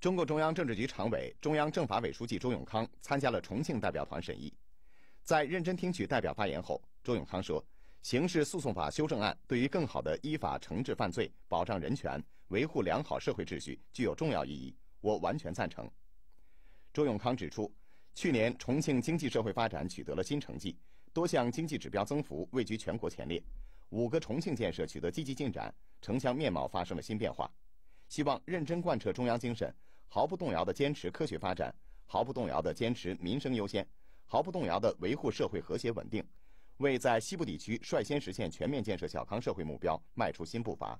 中共中央政治局常委、中央政法委书记周永康参加了重庆代表团审议，在认真听取代表发言后，周永康说：“刑事诉讼法修正案对于更好地依法惩治犯罪、保障人权、维护良好社会秩序具有重要意义，我完全赞成。”周永康指出，去年重庆经济社会发展取得了新成绩，多项经济指标增幅位居全国前列，五个重庆建设取得积极进展，城乡面貌发生了新变化。希望认真贯彻中央精神，毫不动摇地坚持科学发展，毫不动摇地坚持民生优先，毫不动摇地维护社会和谐稳定，为在西部地区率先实现全面建设小康社会目标迈出新步伐。